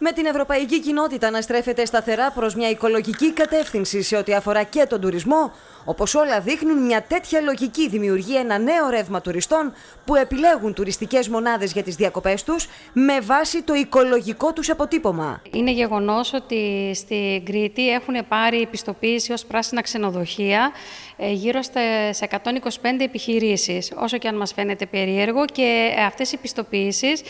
Με την ευρωπαϊκή κοινότητα να στρέφεται σταθερά προς μια οικολογική κατεύθυνση σε ό,τι αφορά και τον τουρισμό, όπως όλα δείχνουν μια τέτοια λογική δημιουργεί ένα νέο ρεύμα τουριστών που επιλέγουν τουριστικές μονάδες για τις διακοπές τους με βάση το οικολογικό τους αποτύπωμα. Είναι γεγονός ότι στην Κρήτη έχουν πάρει πιστοποίηση ως πράσινα ξενοδοχεία ε, γύρω σε 125 επιχειρήσεις, όσο και αν μας φαίνεται περίεργο και ε, αυτές οι πιστοποίησεις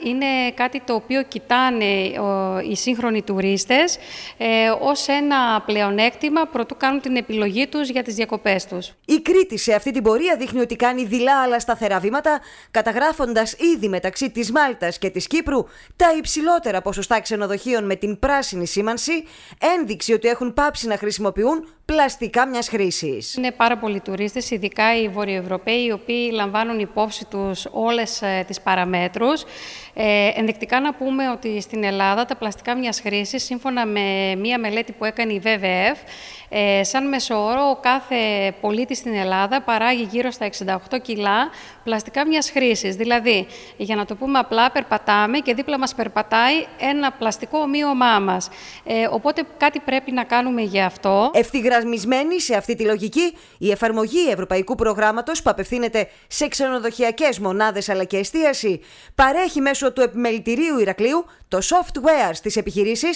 είναι κάτι, το οποίο κοιτάζει κοιτάνε οι σύγχρονοι τουρίστες ε, ως ένα πλεονέκτημα προτού κάνουν την επιλογή τους για τις διακοπές τους. Η Κρήτη σε αυτή την πορεία δείχνει ότι κάνει δειλά αλλά σταθερά βήματα, καταγράφοντας ήδη μεταξύ της Μάλτας και της Κύπρου τα υψηλότερα ποσοστά ξενοδοχείων με την πράσινη σήμανση, ένδειξη ότι έχουν πάψει να χρησιμοποιούν πλαστικά μιας χρήσης. Είναι πάρα πολλοί τουρίστες, ειδικά οι Βορειοευρωπαίοι, οι οποίοι λαμβάνουν υπόψη τους όλες ε, τις παραμέτρους. Ε, ενδεικτικά να πούμε ότι στην Ελλάδα τα πλαστικά μιας χρήσης, σύμφωνα με μία μελέτη που έκανε η ΒΒΕΦ... ε, σαν μεσοόρο ο κάθε πολίτη στην Ελλάδα παράγει γύρω στα 68 κιλά πλαστικά μιας χρήσης. Δηλαδή, για να το πούμε απλά, περπατάμε και δίπλα μας περπατάει ένα πλαστικό ομοίωμά μας. Ε, οπότε κάτι πρέπει να κάνουμε γι' αυτό σε αυτή τη λογική, η εφαρμογή ευρωπαϊκού προγράμματος που απευθύνεται σε ξενοδοχειακές μονάδες αλλά και εστίαση, παρέχει μέσω του επιμελητηρίου Ηρακλείου το software στις επιχειρήσεις,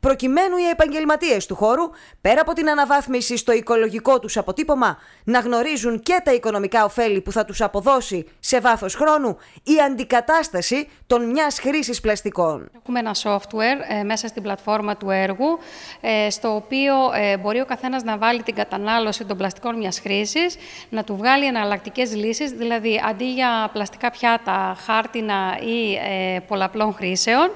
προκειμένου οι επαγγελματίες του χώρου, πέρα από την αναβάθμιση στο οικολογικό τους αποτύπωμα, να γνωρίζουν και τα οικονομικά ωφέλη που θα τους αποδώσει σε βάθος χρόνου η αντικατάσταση των μιας χρήσης πλαστικών. Έχουμε ένα software ε, μέσα στην πλατφόρμα του έργου, ε, στο οποίο ε, μπορεί ο καθένας να να βάλει την κατανάλωση των πλαστικών μιας χρήσης, να του βγάλει εναλλακτικές λύσεις, δηλαδή αντί για πλαστικά πιάτα, χάρτινα ή ε, πολλαπλών χρήσεων,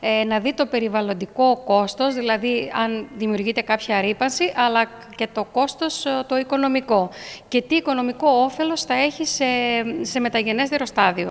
ε, να δει το περιβαλλοντικό κόστος, δηλαδή αν δημιουργείται κάποια ρήπανση, αλλά και το κόστος ε, το οικονομικό. Και τι οικονομικό όφελος θα έχει σε, σε μεταγενέστερο στάδιο.